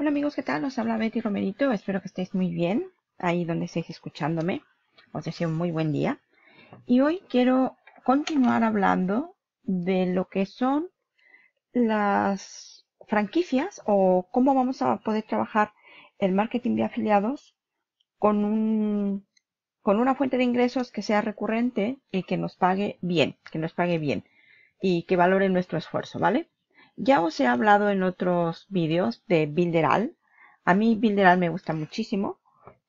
Hola amigos, ¿qué tal? Os habla Betty Romerito, espero que estéis muy bien ahí donde estéis escuchándome. Os deseo un muy buen día. Y hoy quiero continuar hablando de lo que son las franquicias o cómo vamos a poder trabajar el marketing de afiliados con, con una fuente de ingresos que sea recurrente y que nos pague bien, que nos pague bien y que valore nuestro esfuerzo, ¿vale? Ya os he hablado en otros vídeos de Bilderal. A mí Bilderal me gusta muchísimo.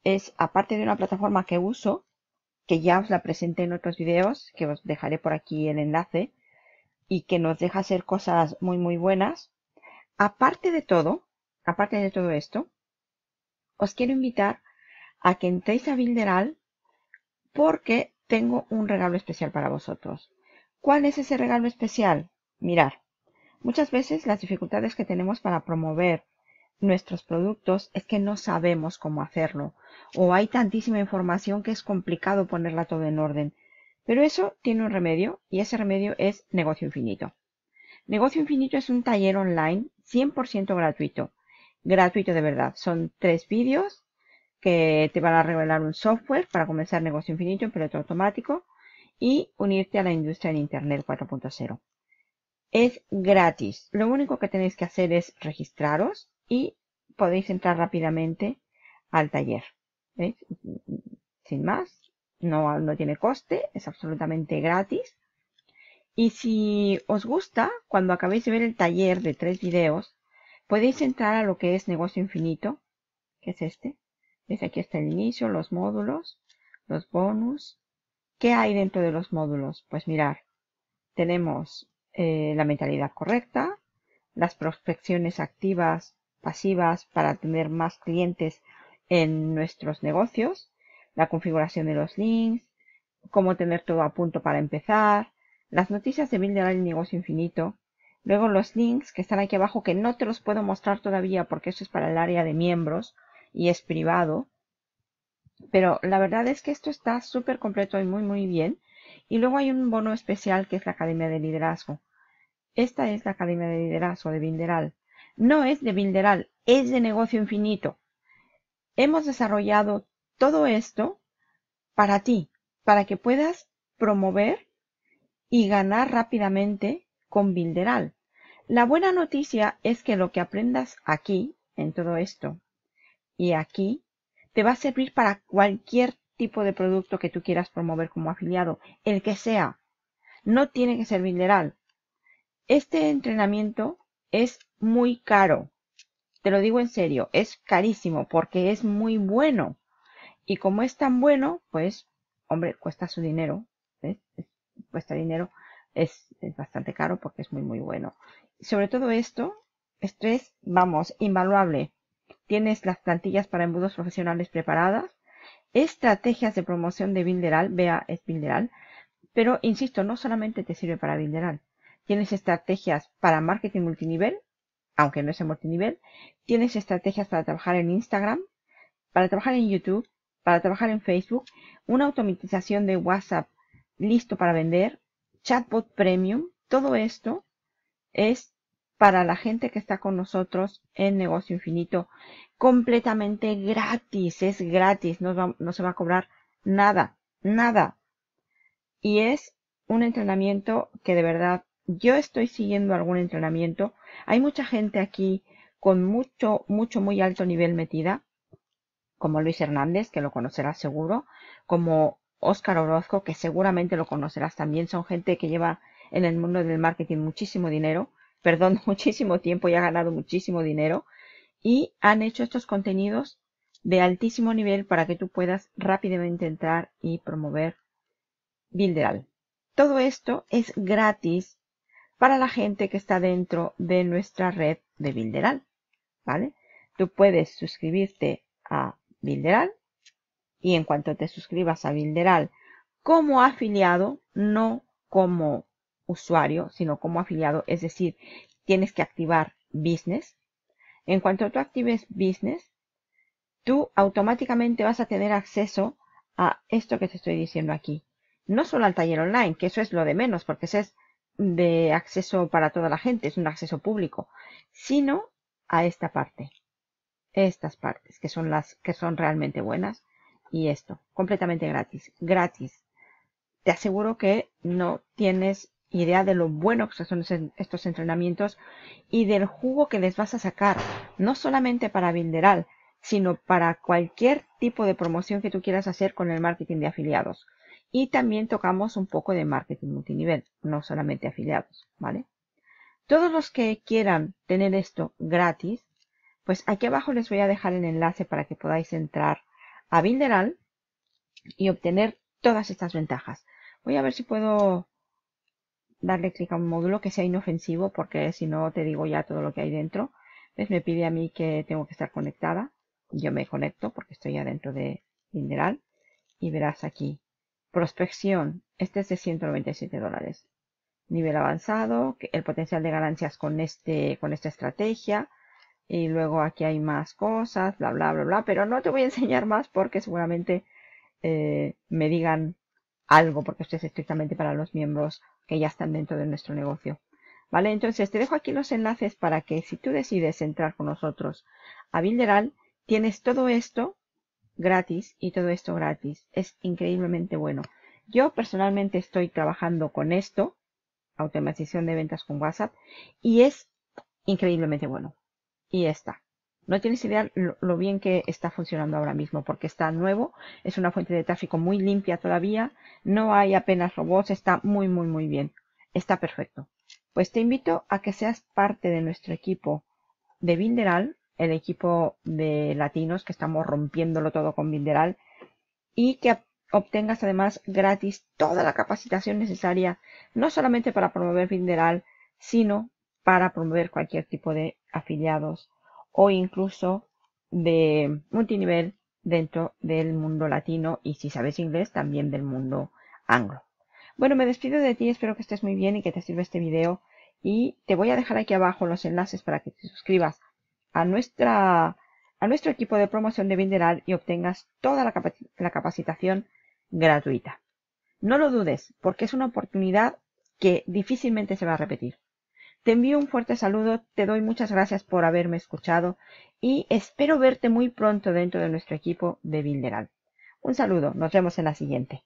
Es aparte de una plataforma que uso, que ya os la presenté en otros vídeos, que os dejaré por aquí el enlace, y que nos deja hacer cosas muy muy buenas. Aparte de todo, aparte de todo esto, os quiero invitar a que entréis a Bilderal porque tengo un regalo especial para vosotros. ¿Cuál es ese regalo especial? Mirar, Muchas veces las dificultades que tenemos para promover nuestros productos es que no sabemos cómo hacerlo o hay tantísima información que es complicado ponerla todo en orden. Pero eso tiene un remedio y ese remedio es Negocio Infinito. Negocio Infinito es un taller online 100% gratuito. Gratuito de verdad. Son tres vídeos que te van a revelar un software para comenzar Negocio Infinito en proyecto automático y unirte a la industria en Internet 4.0. Es gratis. Lo único que tenéis que hacer es registraros y podéis entrar rápidamente al taller. ¿Veis? Sin más, no, no tiene coste, es absolutamente gratis. Y si os gusta, cuando acabéis de ver el taller de tres videos, podéis entrar a lo que es negocio infinito, que es este. Desde aquí está el inicio, los módulos, los bonus. ¿Qué hay dentro de los módulos? Pues mirar, tenemos eh, la mentalidad correcta, las prospecciones activas, pasivas para tener más clientes en nuestros negocios, la configuración de los links, cómo tener todo a punto para empezar, las noticias de Builder y Negocio Infinito, luego los links que están aquí abajo que no te los puedo mostrar todavía porque eso es para el área de miembros y es privado, pero la verdad es que esto está súper completo y muy muy bien. Y luego hay un bono especial que es la Academia de Liderazgo. Esta es la Academia de Liderazgo de Binderal. No es de Binderal, es de negocio infinito. Hemos desarrollado todo esto para ti, para que puedas promover y ganar rápidamente con Bilderal. La buena noticia es que lo que aprendas aquí, en todo esto, y aquí, te va a servir para cualquier tipo de producto que tú quieras promover como afiliado, el que sea. No tiene que ser Bilderal. Este entrenamiento es muy caro. Te lo digo en serio, es carísimo porque es muy bueno. Y como es tan bueno, pues, hombre, cuesta su dinero. Cuesta dinero. Es, es, bastante caro porque es muy, muy bueno. Sobre todo esto, estrés, vamos, invaluable. Tienes las plantillas para embudos profesionales preparadas. Estrategias de promoción de Bilderal, vea, es Bilderal. Pero, insisto, no solamente te sirve para Bilderal tienes estrategias para marketing multinivel, aunque no es multinivel, tienes estrategias para trabajar en Instagram, para trabajar en YouTube, para trabajar en Facebook, una automatización de WhatsApp listo para vender, chatbot premium, todo esto es para la gente que está con nosotros en Negocio Infinito, completamente gratis, es gratis, no, no se va a cobrar nada, nada. Y es un entrenamiento que de verdad yo estoy siguiendo algún entrenamiento, hay mucha gente aquí con mucho, mucho, muy alto nivel metida, como Luis Hernández, que lo conocerás seguro, como Óscar Orozco, que seguramente lo conocerás también, son gente que lleva en el mundo del marketing muchísimo dinero, perdón, muchísimo tiempo y ha ganado muchísimo dinero, y han hecho estos contenidos de altísimo nivel para que tú puedas rápidamente entrar y promover Builderal. Todo esto es gratis para la gente que está dentro de nuestra red de Bilderal. ¿Vale? Tú puedes suscribirte a Bilderal y en cuanto te suscribas a Bilderal como afiliado, no como usuario, sino como afiliado, es decir, tienes que activar Business. En cuanto tú actives Business, tú automáticamente vas a tener acceso a esto que te estoy diciendo aquí. No solo al taller online, que eso es lo de menos, porque ese es de acceso para toda la gente, es un acceso público, sino a esta parte, estas partes que son las que son realmente buenas y esto, completamente gratis, gratis. Te aseguro que no tienes idea de lo bueno que son estos entrenamientos y del jugo que les vas a sacar, no solamente para Binderal sino para cualquier tipo de promoción que tú quieras hacer con el marketing de afiliados. Y también tocamos un poco de marketing multinivel, no solamente afiliados, ¿vale? Todos los que quieran tener esto gratis, pues aquí abajo les voy a dejar el enlace para que podáis entrar a Binderal y obtener todas estas ventajas. Voy a ver si puedo darle clic a un módulo que sea inofensivo porque si no te digo ya todo lo que hay dentro. Pues Me pide a mí que tengo que estar conectada. Yo me conecto porque estoy ya dentro de Binderal. Y verás aquí Prospección, este es de 197 dólares. Nivel avanzado, el potencial de ganancias con, este, con esta estrategia. Y luego aquí hay más cosas, bla, bla, bla, bla. Pero no te voy a enseñar más porque seguramente eh, me digan algo, porque esto es estrictamente para los miembros que ya están dentro de nuestro negocio. ¿Vale? Entonces te dejo aquí los enlaces para que si tú decides entrar con nosotros a Bilderal, tienes todo esto gratis y todo esto gratis. Es increíblemente bueno. Yo personalmente estoy trabajando con esto, automatización de ventas con WhatsApp, y es increíblemente bueno. Y está. No tienes idea lo bien que está funcionando ahora mismo porque está nuevo, es una fuente de tráfico muy limpia todavía, no hay apenas robots, está muy, muy, muy bien. Está perfecto. Pues te invito a que seas parte de nuestro equipo de Binderal el equipo de latinos que estamos rompiéndolo todo con Binderal y que obtengas además gratis toda la capacitación necesaria, no solamente para promover Binderal, sino para promover cualquier tipo de afiliados o incluso de multinivel dentro del mundo latino y si sabes inglés también del mundo anglo. Bueno, me despido de ti, espero que estés muy bien y que te sirva este video y te voy a dejar aquí abajo los enlaces para que te suscribas a, nuestra, a nuestro equipo de promoción de Binderal y obtengas toda la, la capacitación gratuita. No lo dudes, porque es una oportunidad que difícilmente se va a repetir. Te envío un fuerte saludo, te doy muchas gracias por haberme escuchado y espero verte muy pronto dentro de nuestro equipo de Binderal. Un saludo, nos vemos en la siguiente.